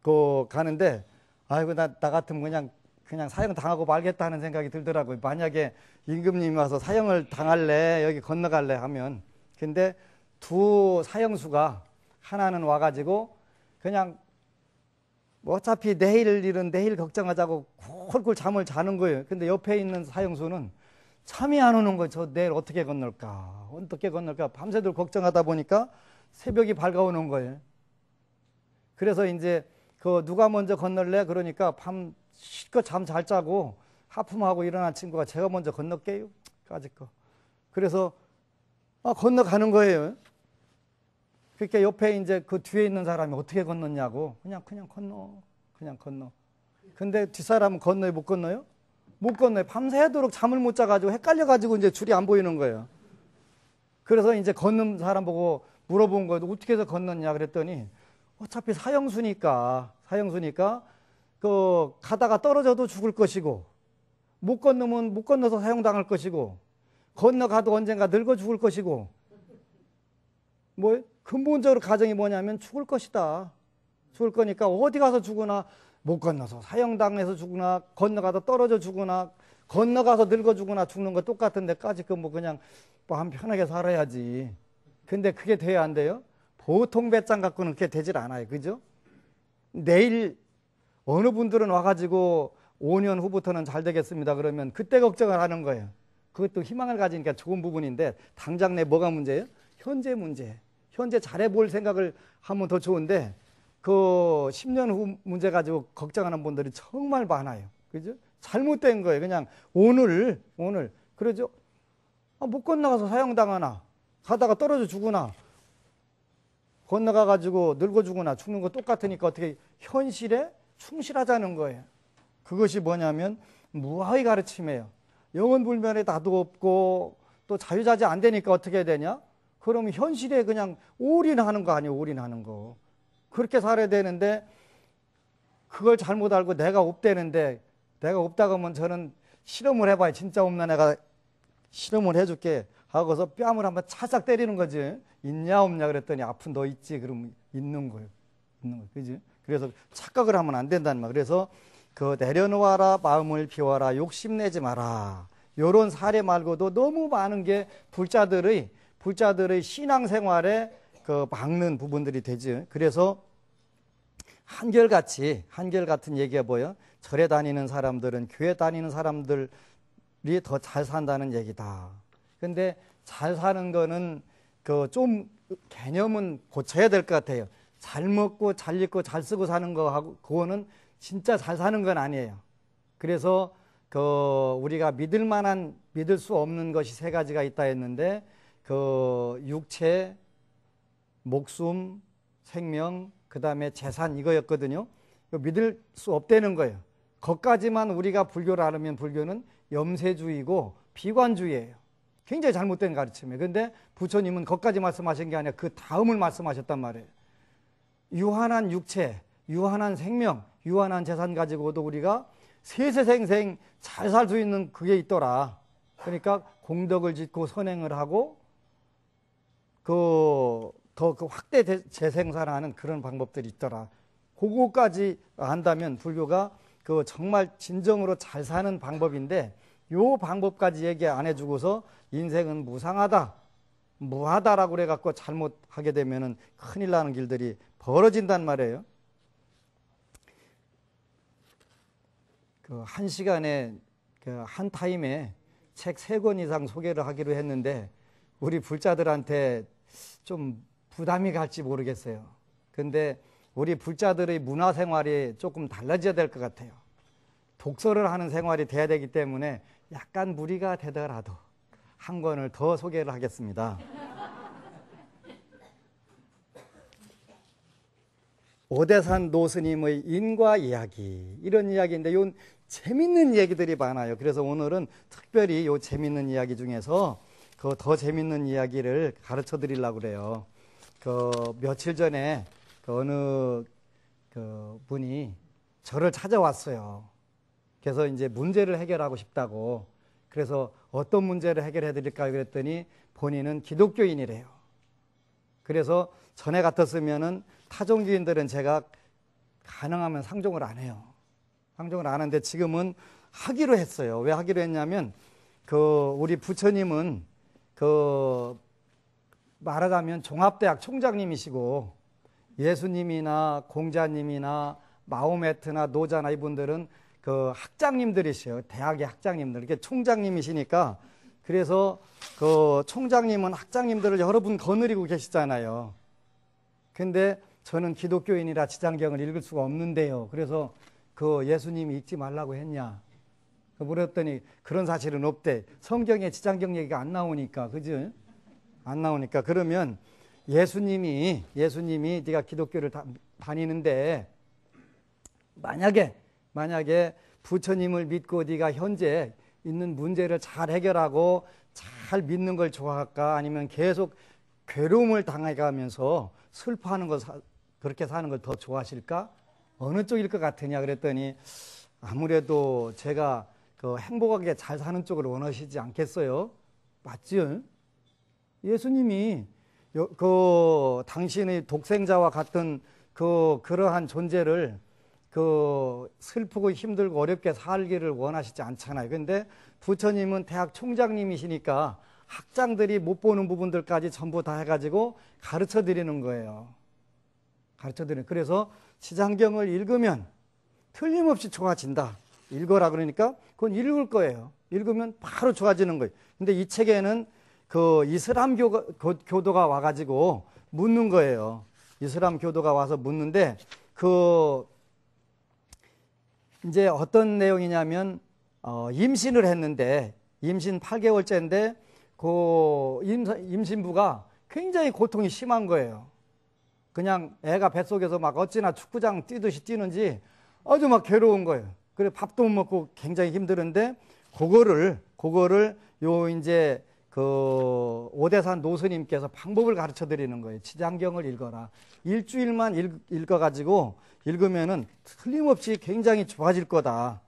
그 가는데 아이고 나, 나 같으면 그냥 그냥 사형 당하고 말겠다 하는 생각이 들더라고요. 만약에 임금님이 와서 사형을 당할래, 여기 건너갈래 하면. 근데 두 사형수가 하나는 와가지고 그냥 뭐 어차피 내일 일은 내일 걱정하자고 콜콜 잠을 자는 거예요. 근데 옆에 있는 사형수는 잠이 안 오는 거예요. 저 내일 어떻게 건널까? 어떻게 건널까? 밤새도록 걱정하다 보니까 새벽이 밝아오는 거예요. 그래서 이제 그 누가 먼저 건널래? 그러니까 밤 실컷 잠 잘 자고 하품하고 일어난 친구가 제가 먼저 건너게요. 까짓 거. 그래서 아, 건너가는 거예요. 그러니까 옆에 이제 그 뒤에 있는 사람이 어떻게 건넜냐고. 그냥, 그냥 건너. 그냥 건너. 근데 뒷사람은 건너요? 못 건너요? 못 건너요. 밤새도록 잠을 못 자가지고 헷갈려가지고 이제 줄이 안 보이는 거예요. 그래서 이제 걷는 사람 보고 물어본 거예요. 어떻게 해서 건넜냐 그랬더니 어차피 사형수니까, 사형수니까 그 가다가 떨어져도 죽을 것이고 못 건너면 못 건너서 사용당할 것이고 건너가도 언젠가 늙어 죽을 것이고 뭐 근본적으로 가정이 뭐냐면 죽을 것이다. 죽을 거니까 어디 가서 죽으나 못 건너서 사형당해서 죽으나 건너가서 떨어져 죽으나 건너가서 늙어 죽으나 죽는 거 똑같은데까지 그뭐 그냥 마음 뭐 편하게 살아야지. 근데 그게 돼야 안 돼요? 보통 배짱 갖고는 그게 렇 되질 않아요. 그죠? 내일 어느 분들은 와가지고 5년 후부터는 잘 되겠습니다. 그러면 그때 걱정을 하는 거예요. 그것도 희망을 가지니까 좋은 부분인데 당장 내 뭐가 문제예요? 현재 문제. 현재 잘해볼 생각을 하면 더 좋은데 그 10년 후 문제 가지고 걱정하는 분들이 정말 많아요. 그죠? 잘못된 거예요. 그냥 오늘, 오늘. 그러죠? 아, 못 건너가서 사형당하나. 가다가 떨어져 죽으나. 건너가가지고 늙어 죽으나 죽는 거 똑같으니까 어떻게 현실에 충실하자는 거예요. 그것이 뭐냐면 무아의 가르침이에요. 영은 불면에 다도없고 또 자유자재 안 되니까 어떻게 해야 되냐? 그러면 현실에 그냥 올인하는 거 아니에요. 올인하는 거. 그렇게 살아야 되는데 그걸 잘못 알고 내가 없대는데 내가 없다고 하면 저는 실험을 해봐요. 진짜 없나 내가 실험을 해줄게 하고서 뺨을 한번 차짝 때리는 거지. 있냐 없냐 그랬더니 아픈 너 있지. 그러면 있는 거예요. 있는 거예요 그지? 그래서 착각을 하면 안 된다는 말. 그래서 그 내려놓아라, 마음을 비워라, 욕심내지 마라. 요런 사례 말고도 너무 많은 게 불자들의 불자들의 신앙생활에 그박는 부분들이 되지. 그래서 한결같이 한결같은 얘기가 뭐예요? 절에 다니는 사람들은 교회 다니는 사람들이 더 잘 산다는 얘기다. 근데 잘 사는 거는 그 좀 개념은 고쳐야 될 것 같아요. 잘 먹고 잘 입고 잘 쓰고 사는 거하고 그거는 진짜 잘 사는 건 아니에요. 그래서 그 우리가 믿을 만한 믿을 수 없는 것이 세 가지가 있다 했는데 그 육체, 목숨, 생명, 그다음에 재산 이거였거든요. 믿을 수 없다는 거예요. 것까지만 우리가 불교를 알으면 불교는 염세주의고 비관주의예요. 굉장히 잘못된 가르침이에요. 근데 부처님은 것까지 말씀하신 게 아니라 그 다음을 말씀하셨단 말이에요. 유한한 육체, 유한한 생명, 유한한 재산 가지고도 우리가 세세생생 잘 살 수 있는 그게 있더라. 그러니까 공덕을 짓고 선행을 하고 그더그 그 확대 재생산하는 그런 방법들이 있더라. 그거까지 한다면 불교가 그 정말 진정으로 잘 사는 방법인데 요 방법까지 얘기 안 해주고서 인생은 무상하다, 무하다라고 해갖고 잘못하게 되면 큰일 나는 길들이 벌어진단 말이에요. 그한 시간에 그한 타임에 책 세 권 이상 소개를 하기로 했는데 우리 불자들한테 좀 부담이 갈지 모르겠어요. 근데 우리 불자들의 문화 생활이 조금 달라져야 될 것 같아요. 독서를 하는 생활이 돼야 되기 때문에 약간 무리가 되더라도 한 권을 더 소개를 하겠습니다. 오대산 노스님의 인과 이야기 이런 이야기인데 요 재밌는 얘기들이 많아요. 그래서 오늘은 특별히 요 재밌는 이야기 중에서 그 더 재밌는 이야기를 가르쳐 드리려고 그래요. 그 며칠 전에 그 어느 그 분이 저를 찾아왔어요. 그래서 이제 문제를 해결하고 싶다고. 그래서 어떤 문제를 해결해 드릴까요? 그랬더니 본인은 기독교인이래요. 그래서 전에 같았으면은 타종기인들은 제가 가능하면 상종을 안 해요. 상종을 안 하는데 지금은 하기로 했어요. 왜 하기로 했냐면 그 우리 부처님은 그 말하자면 종합대학 총장님이시고 예수님이나 공자님이나 마호메트나 노자나 이분들은 그학장님들이세요 대학의 학장님들. 이렇게 총장님이시니까 그래서 그 총장님은 학장님들을 여러 분 거느리고 계시잖아요. 근데 저는 기독교인이라 지장경을 읽을 수가 없는데요. 그래서 그 예수님이 읽지 말라고 했냐? 그 물었더니 그런 사실은 없대. 성경에 지장경 얘기가 안 나오니까, 그지? 안 나오니까. 그러면 예수님이, 예수님이 네가 기독교를 다, 다니는데 만약에, 만약에 부처님을 믿고 네가 현재 있는 문제를 잘 해결하고 잘 믿는 걸 좋아할까? 아니면 계속 괴로움을 당해가면서 슬퍼하는 걸 사, 그렇게 사는 걸 더 좋아하실까? 어느 쪽일 것 같으냐 그랬더니 아무래도 제가 그 행복하게 잘 사는 쪽을 원하시지 않겠어요? 맞지요? 예수님이 그 당신의 독생자와 같은 그 그러한 존재를 그 슬프고 힘들고 어렵게 살기를 원하시지 않잖아요. 그런데 부처님은 대학 총장님이시니까 학장들이 못 보는 부분들까지 전부 다 해가지고 가르쳐 드리는 거예요. 가르쳐 드리는. 그래서 시장경을 읽으면 틀림없이 좋아진다. 읽어라 그러니까 그건 읽을 거예요. 읽으면 바로 좋아지는 거예요. 근데 이 책에는 그 이슬람 교 교도가 와가지고 묻는 거예요. 이슬람 교도가 와서 묻는데 그 이제 어떤 내용이냐면 어, 임신을 했는데 임신 8개월째인데 그 임신부가 굉장히 고통이 심한 거예요. 그냥 애가 뱃속에서 막 어찌나 축구장 뛰듯이 뛰는지 아주 막 괴로운 거예요. 그래 밥도 못 먹고 굉장히 힘드는데 그거를 그거를 요 이제 그 오대산 노스님께서 방법을 가르쳐 드리는 거예요. 지장경을 읽어라. 일주일만 읽, 어 가지고 읽으면은 틀림없이 굉장히 좋아질 거다.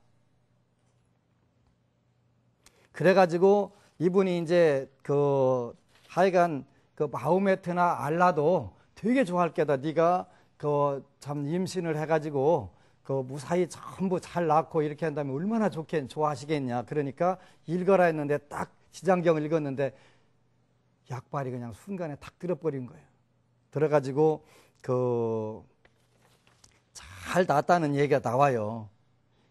그래 가지고 이분이 이제 그 하여간 그 마우메트나 알라도 되게 좋아할 게다. 네가 그 참 임신을 해가지고 그 무사히 전부 잘 낳고 이렇게 한다면 얼마나 좋겠 좋아하시겠냐. 그러니까 읽어라 했는데 딱시장경을 읽었는데 약발이 그냥 순간에 탁 들어버린 거예요. 들어가지고 그잘 났다는 얘기가 나와요.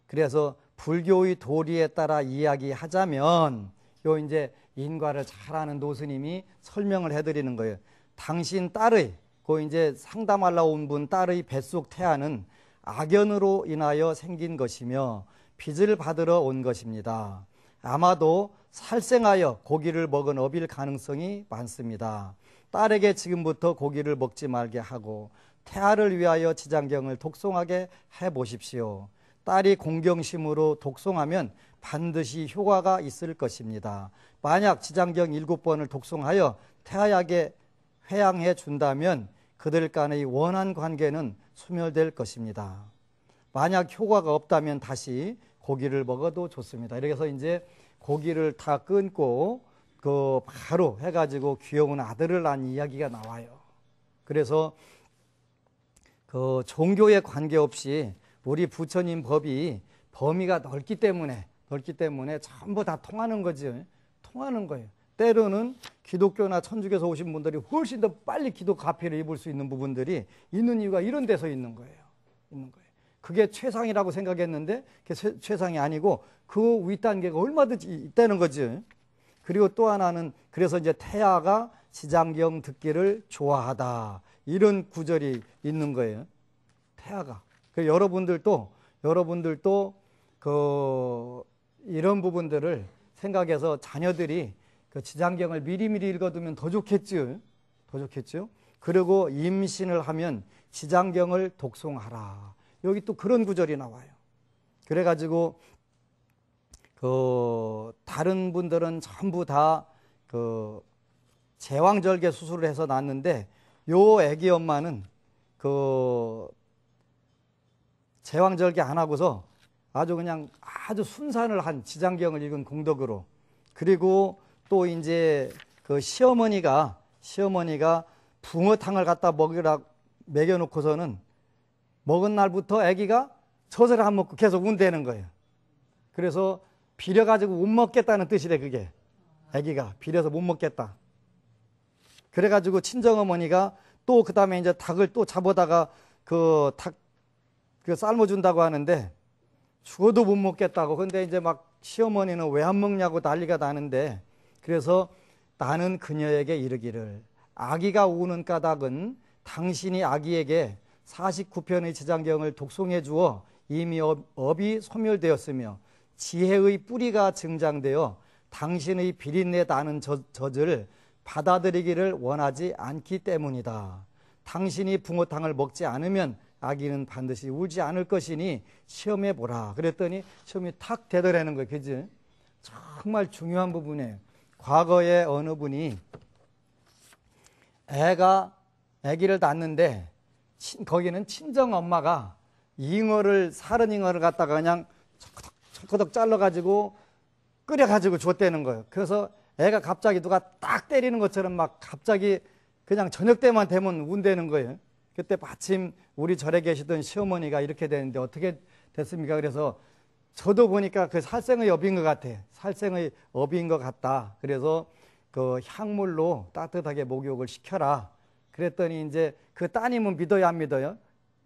그래서 불교의 도리에 따라 이야기하자면 요 이제 인과를 잘 아는 노스님이 설명을 해드리는 거예요. 당신 딸의 그 이제 상담하러 온 분 딸의 뱃속 태아는 악연으로 인하여 생긴 것이며 빚을 받으러 온 것입니다. 아마도 살생하여 고기를 먹은 업일 가능성이 많습니다. 딸에게 지금부터 고기를 먹지 말게 하고 태아를 위하여 지장경을 독송하게 해 보십시오. 딸이 공경심으로 독송하면 반드시 효과가 있을 것입니다. 만약 지장경 7번을 독송하여 태아에게 회양해 준다면 그들 간의 원한 관계는 소멸될 것입니다. 만약 효과가 없다면 다시 고기를 먹어도 좋습니다. 이렇게 해서 이제 고기를 다 끊고 그 바로 해가지고 귀여운 아들을 낳은 이야기가 나와요. 그래서 그 종교에 관계없이 우리 부처님 법이 범위가 넓기 때문에 넓기 때문에 전부 다 통하는 거죠 통하는 거예요. 때로는 기독교나 천주교에서 오신 분들이 훨씬 더 빨리 기독 가피를 입을 수 있는 부분들이 있는 이유가 이런 데서 있는 거예요. 있는 거예요. 그게 최상이라고 생각했는데 그게 최상이 아니고 그 윗단계가 얼마든지 있다는 거죠 그리고 또 하나는 그래서 이제 태아가 지장경 듣기를 좋아하다. 이런 구절이 있는 거예요. 태아가. 그 여러분들도 여러분들도 그 이런 부분들을 생각해서 자녀들이 그 지장경을 미리미리 읽어두면 더 좋겠지요. 더좋겠죠 그리고 임신을 하면 지장경을 독송하라. 여기 또 그런 구절이 나와요. 그래가지고 그 다른 분들은 전부 다 그 제왕절개 수술을 해서 낳았는데 요 애기 엄마는 그 제왕절개 안 하고서 아주 그냥 아주 순산을 한 지장경을 읽은 공덕으로 그리고 또 이제 그 시어머니가 시어머니가 붕어탕을 갖다 먹이라 먹여놓고서는 먹은 날부터 아기가 젖을 안 먹고 계속 운대는 거예요. 그래서 비려 가지고 못 먹겠다는 뜻이래 그게 아기가 비려서 못 먹겠다. 그래 가지고 친정 어머니가 또 그다음에 이제 닭을 또 잡아다가 그 닭그 삶아 준다고 하는데 죽어도 못 먹겠다고. 근데 이제 막 시어머니는 왜 안 먹냐고 난리가 나는데 그래서 나는 그녀에게 이르기를 아기가 우는 까닭은 당신이 아기에게 49편의 제장경을 독송해 주어 이미 업이 소멸되었으며 지혜의 뿌리가 증장되어 당신의 비린내 나는 저, 젖을 받아들이기를 원하지 않기 때문이다. 당신이 붕어탕을 먹지 않으면 아기는 반드시 울지 않을 것이니 시험해 보라. 그랬더니 시험이 탁 되더라는 거예요. 그지? 정말 중요한 부분이에요. 과거에 어느 분이 애가 아기를 낳는데 거기는 친정 엄마가 잉어를 사른 잉어를 갖다가 그냥 철거덕 철거덕 잘라가지고 끓여가지고 줬대는 거예요. 그래서 애가 갑자기 누가 딱 때리는 것처럼 막 갑자기 그냥 저녁 때만 되면 운대는 거예요. 그때 마침 우리 절에 계시던 시어머니가 이렇게 되는데 어떻게 됐습니까? 그래서 저도 보니까 그 살생의 업인 것 같아. 살생의 업인 것 같다. 그래서 그 향물로 따뜻하게 목욕을 시켜라. 그랬더니 이제 그 따님은 믿어야 안 믿어요?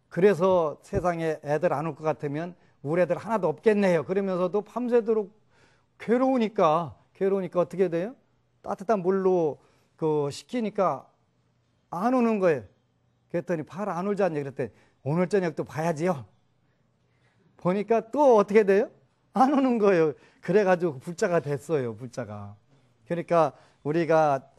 그래서 세상에 애들 안 올 것 같으면 우리 애들 하나도 없겠네요. 그러면서도 밤새도록 괴로우니까, 괴로우니까 어떻게 돼요? 따뜻한 물로 그 시키니까 안 오는 거예요. 그랬더니 바로 안 울잖냐 그랬더니 오늘 저녁도 봐야지요. 보니까 또 어떻게 돼요? 안 오는 거예요. 그래가지고 불자가 됐어요. 불자가. 그러니까 우리가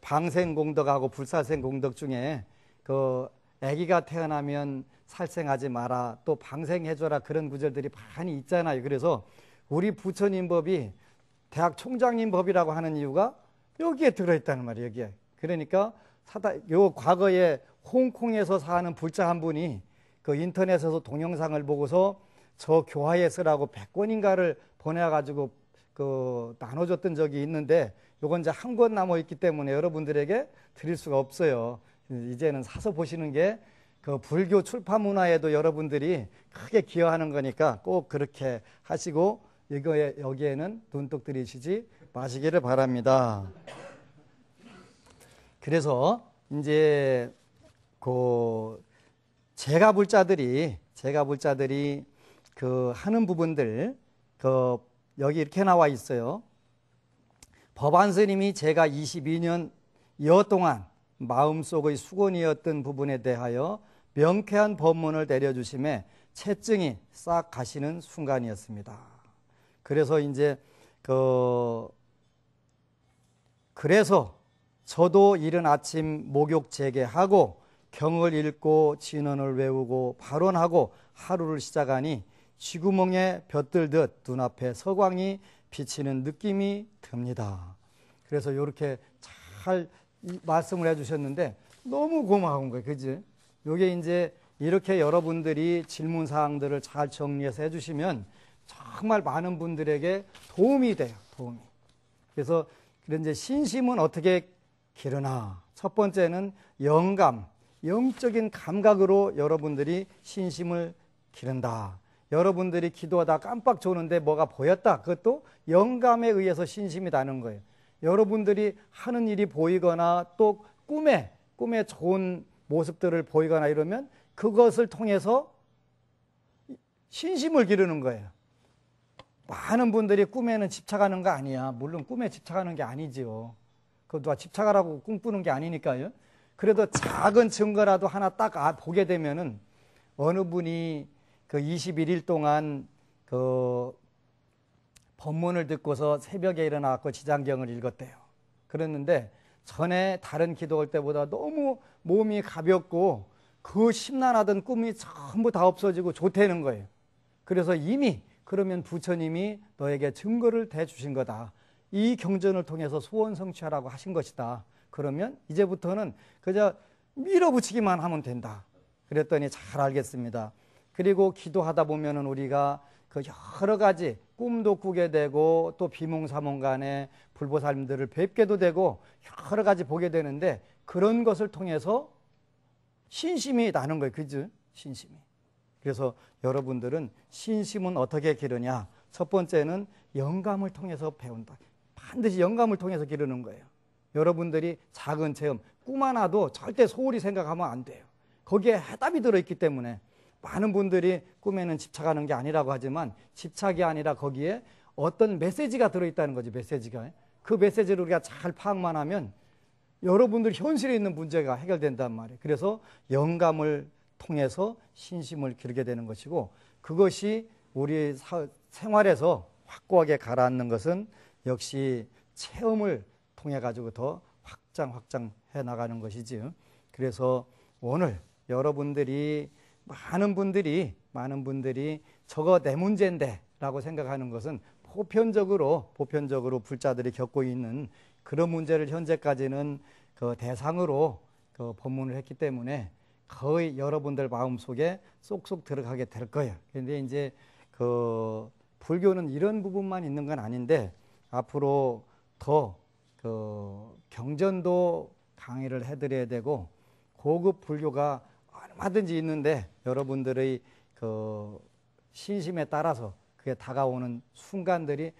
방생공덕하고 불사생공덕 중에 그 아기가 태어나면 살생하지 마라 또 방생해줘라 그런 구절들이 많이 있잖아요. 그래서 우리 부처님 법이 대학 총장님 법이라고 하는 이유가 여기에 들어있다는 말이에요. 여기에. 그러니까 사다 요 과거에 홍콩에서 사는 불자 한 분이 그 인터넷에서 동영상을 보고서 저 교화에 쓰라고 100권인가를 보내가지고 그 나눠줬던 적이 있는데 요건 이제 한 권 남아 있기 때문에 여러분들에게 드릴 수가 없어요. 이제는 사서 보시는 게 그 불교 출판 문화에도 여러분들이 크게 기여하는 거니까 꼭 그렇게 하시고 이거에 여기에는 눈독 들이시지 마시기를 바랍니다. 그래서 이제 그 제가 볼 자들이 제가 볼 자들이 그 하는 부분들 그 여기 이렇게 나와 있어요. 법안 스님이 제가 22년여 동안 마음속의 수건이었던 부분에 대하여 명쾌한 법문을 내려주심에 채증이 싹 가시는 순간이었습니다. 그래서 이제 그 그래서 저도 이른 아침 목욕 재개하고 경을 읽고 진언을 외우고 발언하고 하루를 시작하니 쥐구멍에 볕들듯 눈앞에 서광이 비치는 느낌이 듭니다. 그래서 이렇게 잘 말씀을 해주셨는데 너무 고마운 거예요. 그지? 요게 이제 이렇게 여러분들이 질문 사항들을 잘 정리해서 해주시면 정말 많은 분들에게 도움이 돼요. 도움이. 그래서 그런 이제 신심은 어떻게 기르나 첫 번째는 영감, 영적인 감각으로 여러분들이 신심을 기른다. 여러분들이 기도하다 깜빡 조는데 뭐가 보였다. 그것도 영감에 의해서 신심이나는 거예요. 여러분들이 하는 일이 보이거나 또 꿈에 꿈에 좋은 모습들을 보이거나 이러면 그것을 통해서 신심을 기르는 거예요. 많은 분들이 꿈에는 집착하는 거 아니야. 물론 꿈에 집착하는 게 아니지요. 그 누가 집착하라고 꿈꾸는 게 아니니까요. 그래도 작은 증거라도 하나 딱 아, 보게 되면은 어느 분이 그 21일 동안 그 법문을 듣고서 새벽에 일어나고 지장경을 읽었대요. 그랬는데 전에 다른 기도할 때보다 너무 몸이 가볍고 그 심란하던 꿈이 전부 다 없어지고 좋다는 거예요. 그래서 이미 그러면 부처님이 너에게 증거를 대주신 거다. 이 경전을 통해서 소원 성취하라고 하신 것이다. 그러면 이제부터는 그저 밀어붙이기만 하면 된다. 그랬더니 잘 알겠습니다. 그리고 기도하다 보면은 우리가 그 여러 가지 꿈도 꾸게 되고 또 비몽사몽 간에 불보살님들을 뵙게도 되고 여러 가지 보게 되는데 그런 것을 통해서 신심이 나는 거예요. 그죠? 신심이. 그래서 여러분들은 신심은 어떻게 기르냐? 첫 번째는 영감을 통해서 배운다. 반드시 영감을 통해서 기르는 거예요. 여러분들이 작은 체험, 꿈 하나도 절대 소홀히 생각하면 안 돼요. 거기에 해답이 들어있기 때문에 많은 분들이 꿈에는 집착하는 게 아니라고 하지만 집착이 아니라 거기에 어떤 메시지가 들어있다는 거지, 메시지가. 그 메시지를 우리가 잘 파악만 하면 여러분들 현실에 있는 문제가 해결된단 말이에요. 그래서 영감을 통해서 신심을 기르게 되는 것이고 그것이 우리 생활에서 확고하게 가라앉는 것은 역시 체험을 통해 가지고 더 확장 확장해 나가는 것이지요. 그래서 오늘 여러분들이 많은 분들이 많은 분들이 저거 내 문제인데라고 생각하는 것은 보편적으로 보편적으로 불자들이 겪고 있는 그런 문제를 현재까지는 그 대상으로 그 법문을 했기 때문에 거의 여러분들 마음 속에 쏙쏙 들어가게 될 거예요. 그런데 이제 그 불교는 이런 부분만 있는 건 아닌데 앞으로 더 그 경전도 강의를 해드려야 되고 고급 분류가 얼마든지 있는데 여러분들의 그 신심에 따라서 그게 다가오는 순간들이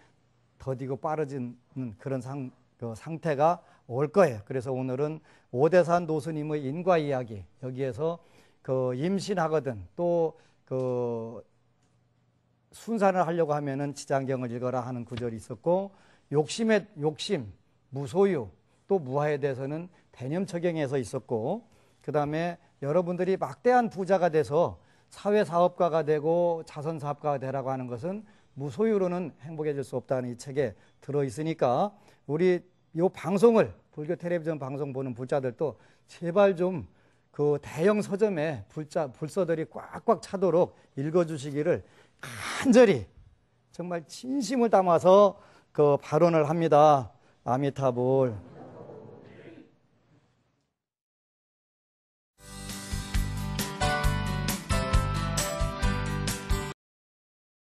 더디고 빠르지는 그런 상, 그 상태가 올 거예요. 그래서 오늘은 오대산 노스님의 인과 이야기 여기에서 그 임신하거든 또그 순산을 하려고 하면은 지장경을 읽어라 하는 구절이 있었고 욕심의 욕심, 무소유, 또 무화에 대해서는 대념적용에서 있었고 그다음에 여러분들이 막대한 부자가 돼서 사회 사업가가 되고 자선 사업가가 되라고 하는 것은 무소유로는 행복해질 수 없다는 이 책에 들어 있으니까 우리 이 방송을 불교 텔레비전 방송 보는 불자들도 제발 좀 그 대형 서점에 불자 불서들이 꽉꽉 차도록 읽어 주시기를 간절히 정말 진심을 담아서 그 발언을 합니다. 아미타불.